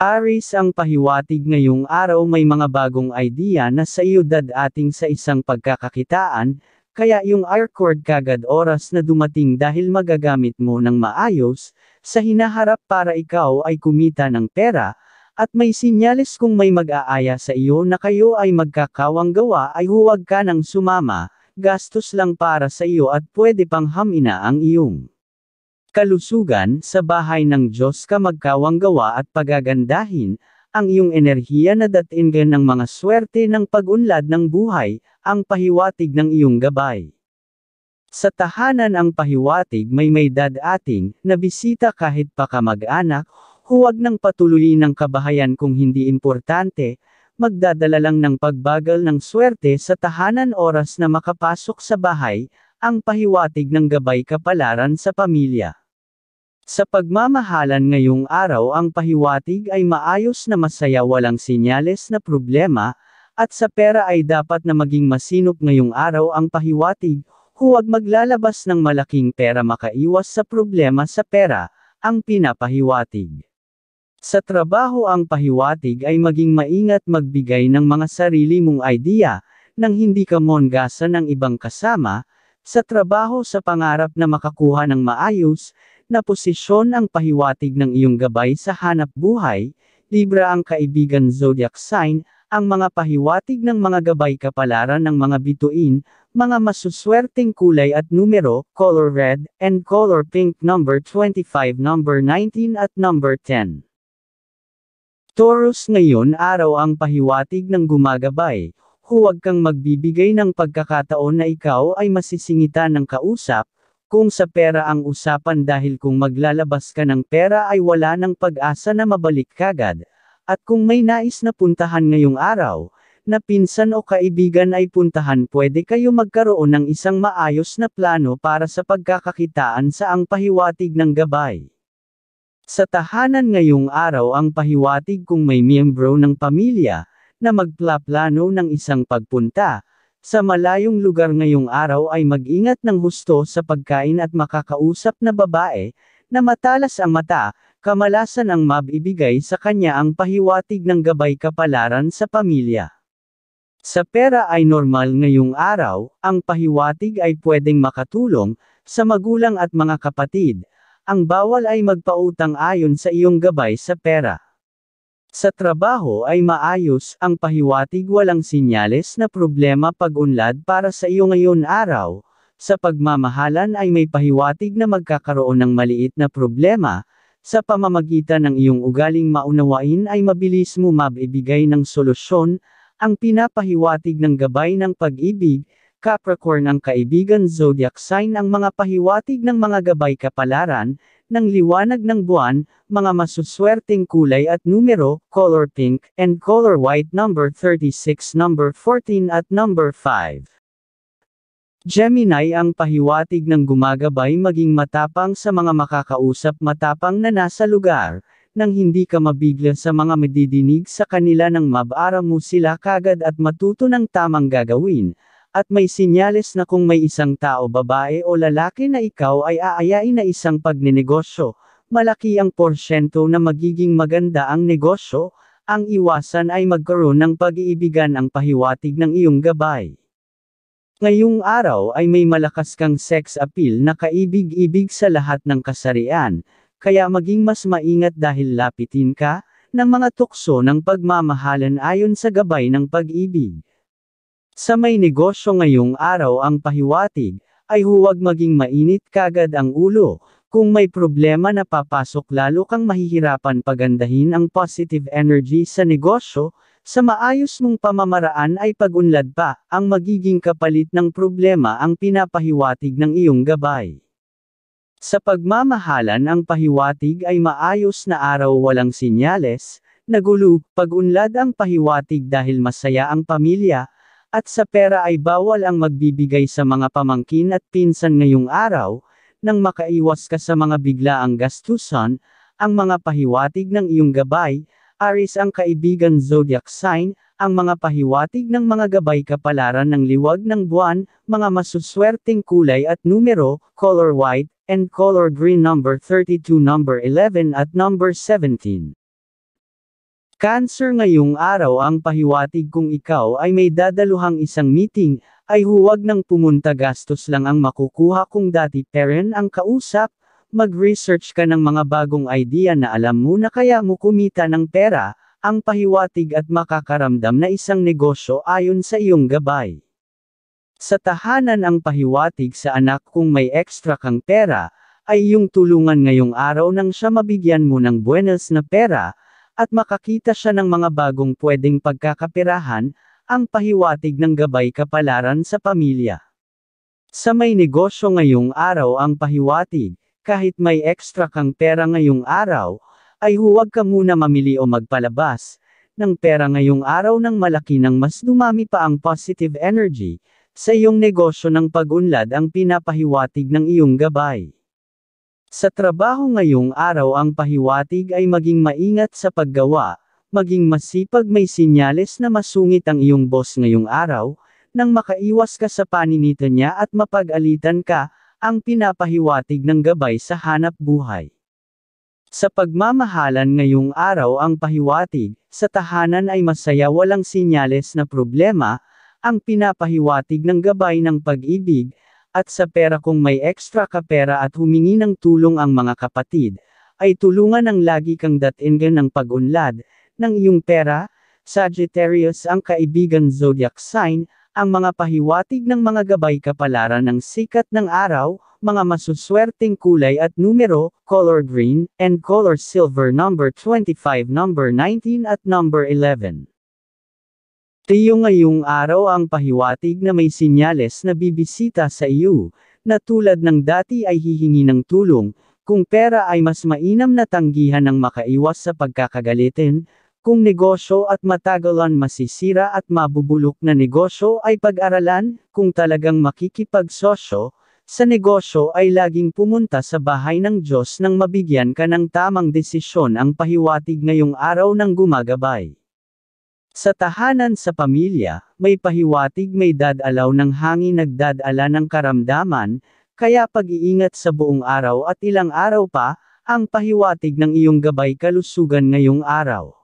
Aris ang pahiwatig ngayong araw may mga bagong idea na sa iyo dadating sa isang pagkakakitaan, kaya yung R-chord kagad oras na dumating dahil magagamit mo ng maayos, sa hinaharap para ikaw ay kumita ng pera, at may sinyalis kung may mag-aaya sa iyo na kayo ay magkakawang gawa ay huwag ka nang sumama, gastos lang para sa iyo at pwede pang hamina ang iyong kalusugan sa bahay ng Diyos ka magkawanggawa at pagagandahin, ang iyong enerhiya na datingan ng mga swerte ng pagunlad ng buhay, ang pahiwatig ng iyong gabay. Sa tahanan ang pahiwatig may may dadating, na bisita kahit pa kamag-anak, huwag nang patuloy ng kabahayan kung hindi importante, magdadala lang ng pagbagal ng swerte sa tahanan oras na makapasok sa bahay, ang pahiwatig ng gabay kapalaran sa pamilya. Sa pagmamahalan ngayong araw ang pahiwatig ay maayos na masaya walang sinyales na problema, at sa pera ay dapat na maging masinop ngayong araw ang pahiwatig, huwag maglalabas ng malaking pera makaiwas sa problema sa pera, ang pinapahiwatig. Sa trabaho ang pahiwatig ay maging maingat magbigay ng mga sarili mong idea, nang hindi ka mongasan ng ibang kasama, sa trabaho sa pangarap na makakuha ng maayos, na posisyon ang pahiwatig ng iyong gabay sa hanap buhay, Libra ang kaibigan zodiac sign, ang mga pahiwatig ng mga gabay kapalaran ng mga bituin, mga masuswerteng kulay at numero, color red, and color pink number 25 number 19 at number 10. Taurus ngayon araw ang pahiwatig ng gumagabay, huwag kang magbibigay ng pagkakataon na ikaw ay masisingitan ng kausap, kung sa pera ang usapan dahil kung maglalabas ka ng pera ay wala ng pag-asa na mabalik kagad, at kung may nais na puntahan ngayong araw, na pinsan o kaibigan ay puntahan pwede kayo magkaroon ng isang maayos na plano para sa pagkakakitaan sa ang pahiwatig ng gabay. Sa tahanan ngayong araw ang pahiwatig kung may miyembro ng pamilya, na magplaplano ng isang pagpunta, sa malayong lugar ngayong araw ay mag-ingat ng husto sa pagkain at makakausap na babae, na matalas ang mata, kamalasan ang mabibigay sa kanya ang pahiwatig ng gabay kapalaran sa pamilya. Sa pera ay normal ngayong araw, ang pahiwatig ay pwedeng makatulong, sa magulang at mga kapatid, ang bawal ay magpautang ayon sa iyong gabay sa pera. Sa trabaho ay maayos ang pahiwatig walang sinyales na problema pag-unlad para sa iyo ngayon araw. Sa pagmamahalan ay may pahiwatig na magkakaroon ng maliit na problema. Sa pamamagitan ng iyong ugaling maunawain ay mabilis mo mabibigay ng solusyon ang pinapahiwatig ng gabay ng pag-ibig. Capricorn ang kaibigan zodiac sign ang mga pahiwatig ng mga gabay kapalaran ng liwanag ng buwan, mga masuswerteng kulay at numero, color pink, and color white number 36, number 14 at number 5. Gemini ang pahiwatig ng gumagabay maging matapang sa mga makakausap matapang na nasa lugar, nang hindi ka mabigla sa mga medidinig sa kanila nang mabara mo sila kagad at matuto ng tamang gagawin, at may sinyales na kung may isang tao babae o lalaki na ikaw ay aayain na isang pagninegosyo, malaki ang porsyento na magiging maganda ang negosyo, ang iwasan ay magkaroon ng pag-iibigan ang pahiwatig ng iyong gabay. Ngayong araw ay may malakas kang sex appeal na kaibig-ibig sa lahat ng kasarian, kaya maging mas maingat dahil lapitin ka, ng mga tukso ng pagmamahalan ayon sa gabay ng pag-ibig. Sa may negosyo ngayong araw ang pahiwatig, ay huwag maging mainit kagad ang ulo, kung may problema na papasok lalo kang mahihirapan pagandahin ang positive energy sa negosyo, sa maayos mong pamamaraan ay pagunlad pa, ang magiging kapalit ng problema ang pinapahiwatig ng iyong gabay. Sa pagmamahalan ang pahiwatig ay maayos na araw walang sinyales, nagulo, pagunlad ang pahiwatig dahil masaya ang pamilya, at sa pera ay bawal ang magbibigay sa mga pamangkin at pinsan ngayong araw, nang makaiwas ka sa mga biglaang gastusan, ang mga pahiwatig ng iyong gabay, Aris ang kaibigan zodiac sign, ang mga pahiwatig ng mga gabay kapalaran ng liwag ng buwan, mga masuswerteng kulay at numero, color white, and color green number 32 number 11 at number 17. Cancer ngayong araw ang pahiwatig kung ikaw ay may dadaluhang isang meeting, ay huwag nang pumunta gastos lang ang makukuha kung dati parent ang kausap, mag-research ka ng mga bagong idea na alam mo na kaya mo kumita ng pera, ang pahiwatig at makakaramdam na isang negosyo ayon sa iyong gabay. Sa tahanan ang pahiwatig sa anak kung may extra kang pera, ay yung tulungan ngayong araw nang siya mabigyan mo ng buenas na pera, at makakita siya ng mga bagong pwedeng pagkakapirahan, ang pahiwatig ng gabay kapalaran sa pamilya. Sa may negosyo ngayong araw ang pahiwatig, kahit may ekstra kang pera ngayong araw, ay huwag ka muna mamili o magpalabas, ng pera ngayong araw ng malaki nang mas dumami pa ang positive energy, sa iyong negosyo ng pagunlad ang pinapahiwatig ng iyong gabay. Sa trabaho ngayong araw ang pahiwatig ay maging maingat sa paggawa, maging masipag may sinyales na masungit ang iyong boss ngayong araw, nang makaiwas ka sa paninita niya at mapag-alitan ka, ang pinapahiwatig ng gabay sa hanap buhay. Sa pagmamahalan ngayong araw ang pahiwatig, sa tahanan ay masaya walang sinyales na problema, ang pinapahiwatig ng gabay ng pag-ibig, at sa pera kung may extra ka pera at humingi ng tulong ang mga kapatid, ay tulungan ang lagi kang datingan ng pag-unlad, ng iyong pera, Sagittarius ang kaibigan zodiac sign, ang mga pahiwatig ng mga gabay kapalaran ng sikat ng araw, mga masuswerteng kulay at numero, color green, and color silver number 25 number 19 at number 11. Tayo ngayong araw ang pahiwatig na may sinyales na bibisita sa iyo, na tulad ng dati ay hihingi ng tulong, kung pera ay mas mainam na tanggihan ng makaiwas sa pagkakagalitin, kung negosyo at matagalan masisira at mabubulok na negosyo ay pag-aralan, kung talagang makikipagsosyo, sa negosyo ay laging pumunta sa bahay ng Diyos nang mabigyan ka ng tamang desisyon ang pahiwatig ngayong araw ng gumagabay. Sa tahanan sa pamilya, may pahiwatig may dadalaw ng hangin nagdadala ng karamdaman, kaya pag-iingat sa buong araw at ilang araw pa, ang pahiwatig ng iyong gabay kalusugan ngayong araw.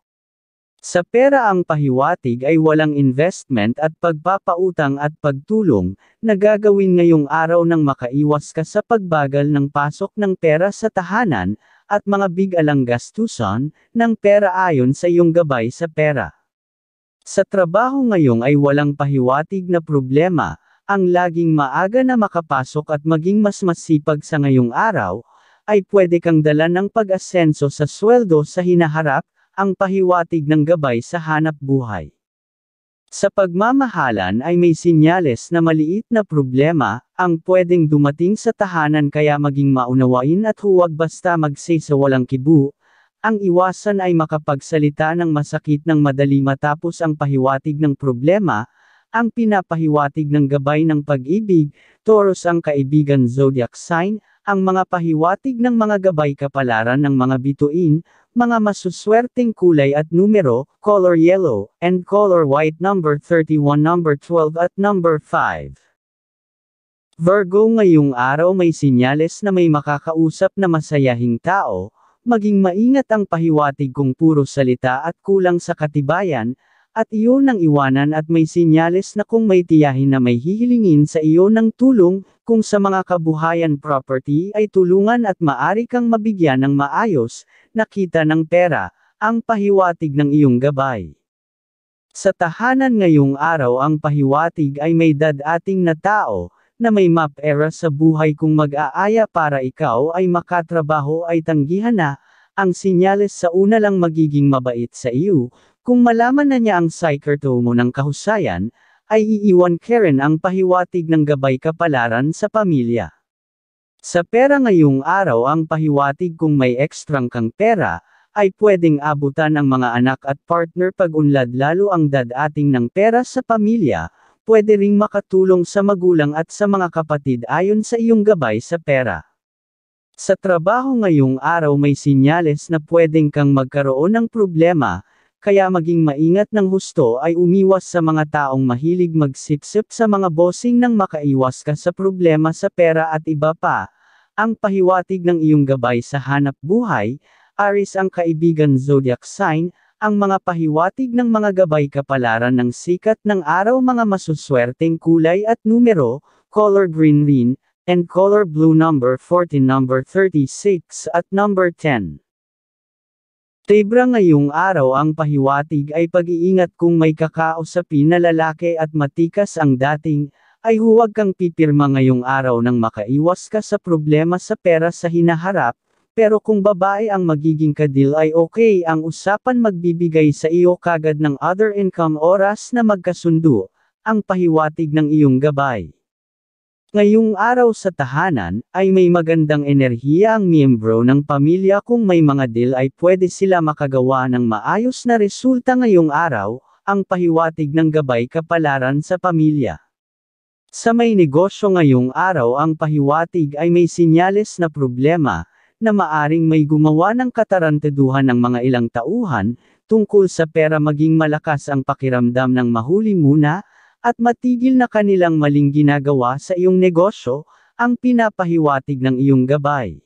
Sa pera ang pahiwatig ay walang investment at pagpapautang at pagtulong, na ngayong araw nang makaiwas ka sa pagbagal ng pasok ng pera sa tahanan, at mga bigalang gastuson, ng pera ayon sa iyong gabay sa pera. Sa trabaho ngayong ay walang pahiwatig na problema, ang laging maaga na makapasok at maging mas masipag sa ngayong araw, ay pwede kang dala ng pag-asenso sa sweldo sa hinaharap, ang pahiwatig ng gabay sa hanap buhay. Sa pagmamahalan ay may sinyales na maliit na problema, ang pwedeng dumating sa tahanan kaya maging maunawain at huwag basta magsay sa walang kibu, ang iwasan ay makapagsalita ng masakit ng madali matapos ang pahiwatig ng problema, ang pinapahiwatig ng gabay ng pag-ibig, Taurus ang kaibigan zodiac sign, ang mga pahiwatig ng mga gabay kapalaran ng mga bituin, mga masuswerteng kulay at numero, color yellow, and color white number 31 number 12 at number 5. Virgo ngayong araw may sinyales na may makakausap na masayahing tao, Maging maingat ang pahiwatig kung puro salita at kulang sa katibayan, at iyon nang iwanan at may sinyales na kung may tiyahin na may hihilingin sa iyo ng tulong, kung sa mga kabuhayan property ay tulungan at maari kang mabigyan ng maayos, nakita ng pera, ang pahiwatig ng iyong gabay. Sa tahanan ngayong araw ang pahiwatig ay may dadating na tao, na may map era sa buhay kung mag-aaya para ikaw ay makatrabaho ay tanggihan na, ang sinyales sa una lang magiging mabait sa iyo, kung malaman na niya ang psycherto mo ng kahusayan, ay iiwan Karen ang pahiwatig ng gabay kapalaran sa pamilya. Sa pera ngayong araw ang pahiwatig kung may ekstrang kang pera, ay pwedeng abutan ang mga anak at partner pag unlad lalo ang dadating ng pera sa pamilya, pwede ring makatulong sa magulang at sa mga kapatid ayon sa iyong gabay sa pera. Sa trabaho ngayong araw may sinyales na pwedeng kang magkaroon ng problema, kaya maging maingat ng husto ay umiwas sa mga taong mahilig magsipsip sa mga bossing nang makaiwas ka sa problema sa pera at iba pa. Ang pahiwatig ng iyong gabay sa hanap buhay, Aris ang kaibigan zodiac sign, ang mga pahiwatig ng mga gabay kapalaran ng sikat ng araw mga masuswerteng kulay at numero, color green rin, and color blue number 14 number 36 at number 10. Tebra ngayong araw ang pahiwatig ay pag-iingat kung may kakausapin na lalaki at matikas ang dating, ay huwag kang pipirma ngayong araw nang makaiwas ka sa problema sa pera sa hinaharap, pero kung babae ang magiging kadil ay okay ang usapan magbibigay sa iyo kagad ng other income oras na magkasundo, ang pahiwatig ng iyong gabay. Ngayong araw sa tahanan, ay may magandang enerhiya ang miyembro ng pamilya kung may mga dil ay pwede sila makagawa ng maayos na resulta ngayong araw, ang pahiwatig ng gabay kapalaran sa pamilya. Sa may negosyo ngayong araw ang pahiwatig ay may sinyales na problema, na maaring may gumawa ng katarantaduhan ng mga ilang tauhan, tungkol sa pera maging malakas ang pakiramdam ng mahuli muna, at matigil na kanilang maling ginagawa sa iyong negosyo, ang pinapahiwatig ng iyong gabay.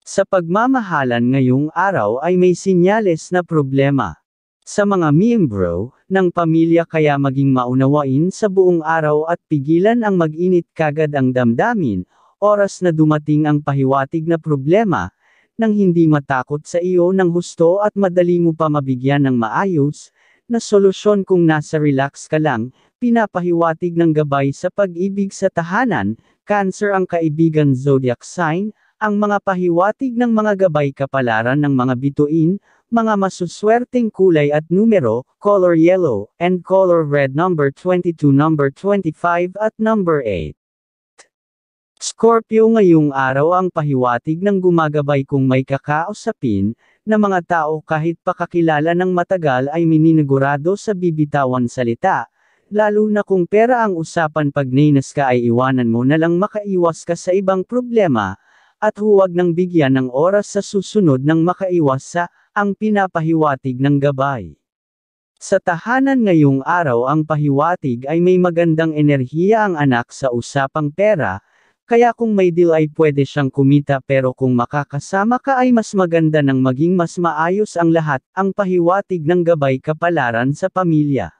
Sa pagmamahalan ngayong araw ay may sinyales na problema. Sa mga miembro ng pamilya kaya maging maunawain sa buong araw at pigilan ang mag-init kagad ang damdamin oras na dumating ang pahiwatig na problema, nang hindi matakot sa iyo ng husto at madali mo pa mabigyan ng maayos, na solusyon kung nasa relax ka lang, pinapahiwatig ng gabay sa pag-ibig sa tahanan, cancer ang kaibigan zodiac sign, ang mga pahiwatig ng mga gabay kapalaran ng mga bituin, mga masuswerteng kulay at numero, color yellow, and color red number 22 number 25 at number 8. Scorpio ngayong araw ang pahiwatig ng gumagabay kung may kakausapin, na mga tao kahit pakakilala ng matagal ay mininigurado sa bibitawan salita, lalo na kung pera ang usapan pag nainas ka ay iwanan mo na lang makaiwas ka sa ibang problema, at huwag nang bigyan ng oras sa susunod nang makaiwas sa, ang pinapahiwatig ng gabay. Sa tahanan ngayong araw ang pahiwatig ay may magandang enerhiya ang anak sa usapang pera, kaya kung may deal ay pwede siyang kumita pero kung makakasama ka ay mas maganda nang maging mas maayos ang lahat, ang pahiwatig ng gabay kapalaran sa pamilya.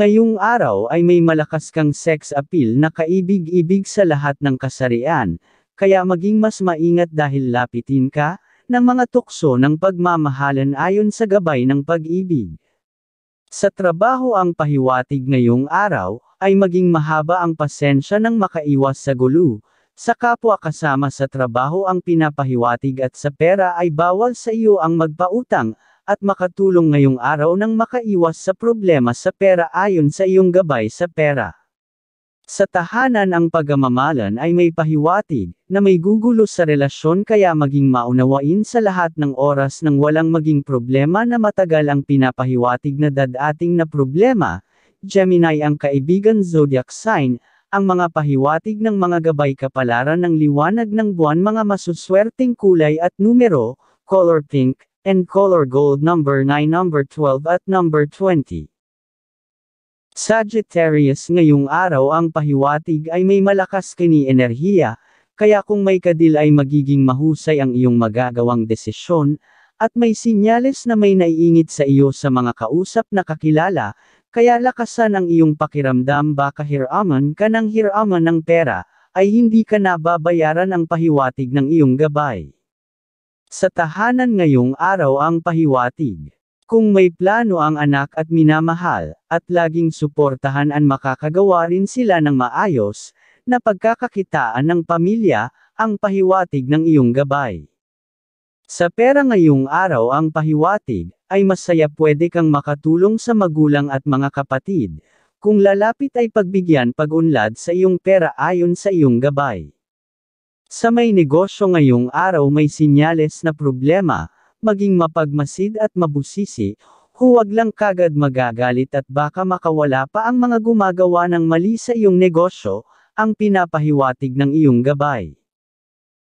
Ngayong araw ay may malakas kang sex appeal na kaibig-ibig sa lahat ng kasarian, kaya maging mas maingat dahil lapitin ka, ng mga tukso ng pagmamahalan ayon sa gabay ng pag-ibig. Sa trabaho ang pahiwatig ngayong araw, ay maging mahaba ang pasensya ng makaiwas sa gulo, sa kapwa kasama sa trabaho ang pinapahiwatig at sa pera ay bawal sa iyo ang magpautang, at makatulong ngayong araw ng makaiwas sa problema sa pera ayon sa iyong gabay sa pera. Sa tahanan ang pagmamalan ay may pahiwatig, na may gugulo sa relasyon kaya maging maunawain sa lahat ng oras nang walang maging problema na matagal ang pinapahiwatig na dadating na problema, Gemini ang kaibigan zodiac sign, ang mga pahiwatig ng mga gabay kapalaran ng liwanag ng buwan mga masuswerteng kulay at numero, color pink, and color gold number 9 number 12 at number 20. Sagittarius ngayong araw ang pahiwatig ay may malakas kini enerhiya, kaya kung may kadil ay magiging mahusay ang iyong magagawang desisyon, at may sinyales na may naiingit sa iyo sa mga kausap na kakilala, kaya lakasan ang iyong pakiramdam baka hiraman ka ng hiraman ng pera, ay hindi ka nababayaran ang pahiwatig ng iyong gabay. Sa tahanan ngayong araw ang pahiwatig. Kung may plano ang anak at minamahal, at laging suportahan ang makakagawa rin sila ng maayos, na pagkakakitaan ng pamilya, ang pahiwatig ng iyong gabay. Sa pera ngayong araw ang pahiwatig, ay masaya pwede kang makatulong sa magulang at mga kapatid. Kung lalapit ay pagbigyan pag-unlad sa iyong pera ayon sa iyong gabay. Sa may negosyo ngayong araw may sinyales na problema, maging mapagmasid at mabusisi, huwag lang kagad magagalit at baka makawala pa ang mga gumagawa ng mali sa iyong negosyo, ang pinapahiwatig ng iyong gabay.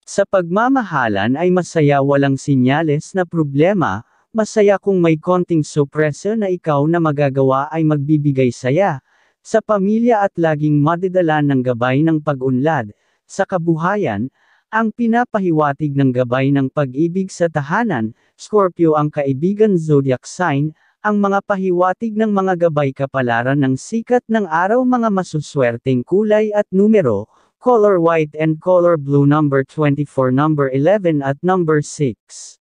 Sa pagmamahalan ay masaya walang sinyales na problema, Masaya kung may konting sorpresa na ikaw na magagawa ay magbibigay saya sa pamilya at laging madidala ng gabay ng pag-unlad sa kabuhayan, ang pinapahiwatig ng gabay ng pag-ibig sa tahanan, Scorpio ang kaibigan zodiac sign, ang mga pahiwatig ng mga gabay kapalaran ng sikat ng araw mga masuswerteng kulay at numero, color white and color blue number 24 number 11 at number 6.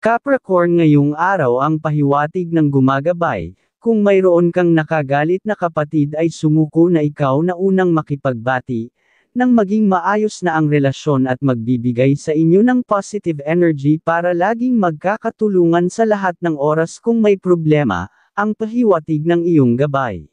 Capricorn ngayong araw ang pahiwatig ng gumagabay, kung mayroon kang nakagalit na kapatid ay sumuko na ikaw na unang makipagbati, nang maging maayos na ang relasyon at magbibigay sa inyo ng positive energy para laging magkakatulungan sa lahat ng oras kung may problema, ang pahiwatig ng iyong gabay.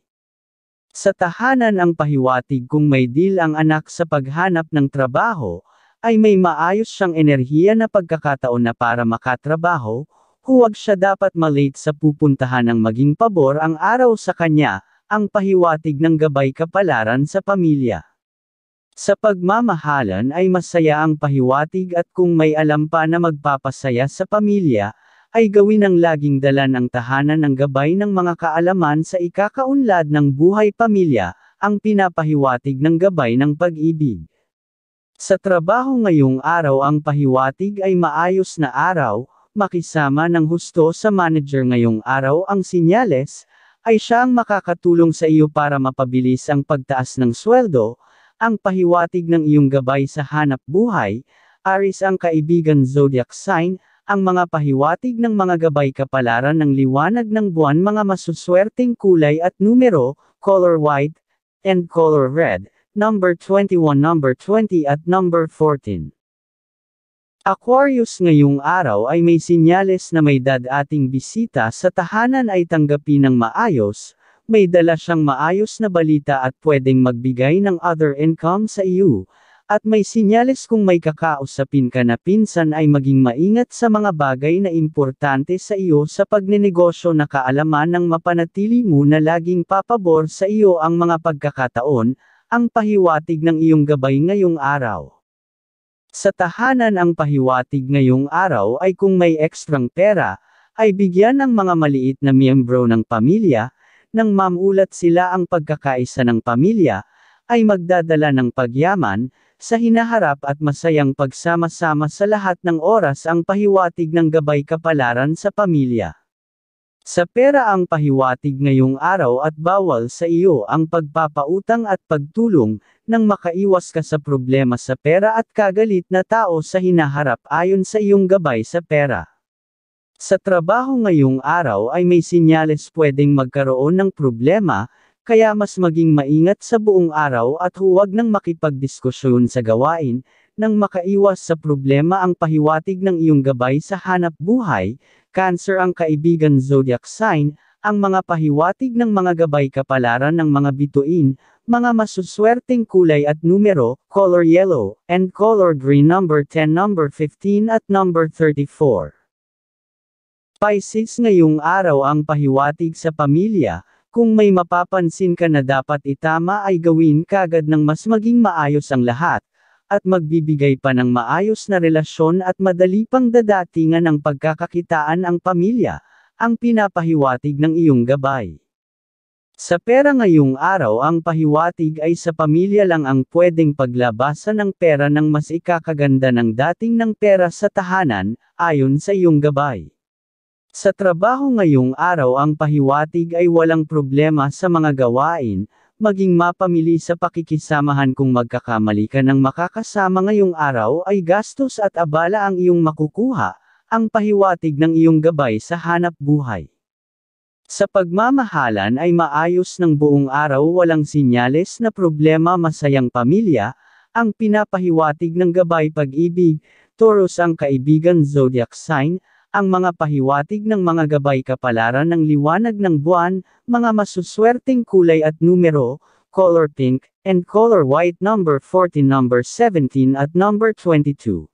Sa tahanan ang pahiwatig kung may deal ang anak sa paghanap ng trabaho, ay may maayos siyang enerhiya na pagkakataon na para makatrabaho, huwag siya dapat malate sa pupuntahan ng maging pabor ang araw sa kanya, ang pahiwatig ng gabay kapalaran sa pamilya. Sa pagmamahalan ay masaya ang pahiwatig at kung may alam pa na magpapasaya sa pamilya, ay gawin ang laging dala ng tahanan ng gabay ng mga kaalaman sa ikakaunlad ng buhay pamilya, ang pinapahiwatig ng gabay ng pag-ibig. Sa trabaho ngayong araw ang pahiwatig ay maayos na araw, makisama ng husto sa manager ngayong araw ang sinyales, ay siya ang makakatulong sa iyo para mapabilis ang pagtaas ng sweldo, ang pahiwatig ng iyong gabay sa hanap buhay, Aris ang kaibigan zodiac sign, ang mga pahiwatig ng mga gabay kapalaran ng liwanag ng buwan mga masuswerteng kulay at numero, color white, and color red number 21, number 20 at number 14. Aquarius ngayong araw ay may sinyales na may dadating bisita sa tahanan ay tanggapin ng maayos, may dala siyang maayos na balita at pwedeng magbigay ng other income sa iyo, at may sinyales kung may kakausapin ka na pinsan ay maging maingat sa mga bagay na importante sa iyo sa pagnenegosyo na kaalaman ng mapanatili mo na laging papabor sa iyo ang mga pagkakataon, ang pahiwatig ng iyong gabay ngayong araw. Sa tahanan ang pahiwatig ngayong araw ay kung may ekstrang pera, ay bigyan ng mga maliit na miyembro ng pamilya, nang mamulat sila ang pagkakaisa ng pamilya, ay magdadala ng pagyaman, sa hinaharap at masayang pagsama-sama sa lahat ng oras ang pahiwatig ng gabay kapalaran sa pamilya. Sa pera ang pahiwatig ngayong araw at bawal sa iyo ang pagpapautang at pagtulong, nang makaiwas ka sa problema sa pera at kagalit na tao sa hinaharap ayon sa iyong gabay sa pera. Sa trabaho ngayong araw ay may sinyales pwedeng magkaroon ng problema, kaya mas maging maingat sa buong araw at huwag nang makipagdiskusyon sa gawain, nang makaiwas sa problema ang pahiwatig ng iyong gabay sa hanap buhay, Cancer ang kaibigan zodiac sign, ang mga pahiwatig ng mga gabay kapalaran ng mga bituin, mga masuswerteng kulay at numero, color yellow, and color green number 10 number 15 at number 34. Pisces ngayong araw ang pahiwatig sa pamilya, kung may mapapansin ka na dapat itama ay gawin kagad ng mas maging maayos ang lahat, at magbibigay pa ng maayos na relasyon at madali pang dadatingan ang pagkakakitaan ang pamilya, ang pinapahiwatig ng iyong gabay. Sa pera ngayong araw ang pahiwatig ay sa pamilya lang ang pwedeng paglabasan ng pera ng mas ikakaganda ng dating ng pera sa tahanan, ayon sa iyong gabay. Sa trabaho ngayong araw ang pahiwatig ay walang problema sa mga gawain, maging mapamili sa pakikisamahan kung magkakamali ka ng makakasama ngayong araw ay gastos at abala ang iyong makukuha, ang pahiwatig ng iyong gabay sa hanap buhay. Sa pagmamahalan ay maayos ng buong araw walang sinyales na problema masayang pamilya, ang pinapahiwatig ng gabay pag-ibig, Taurus ang kaibigan zodiac sign, ang mga pahiwatig ng mga gabay kapalaran ng liwanag ng buwan, mga masuswerteng kulay at numero, color pink, and color white number 14 number 17 at number 22.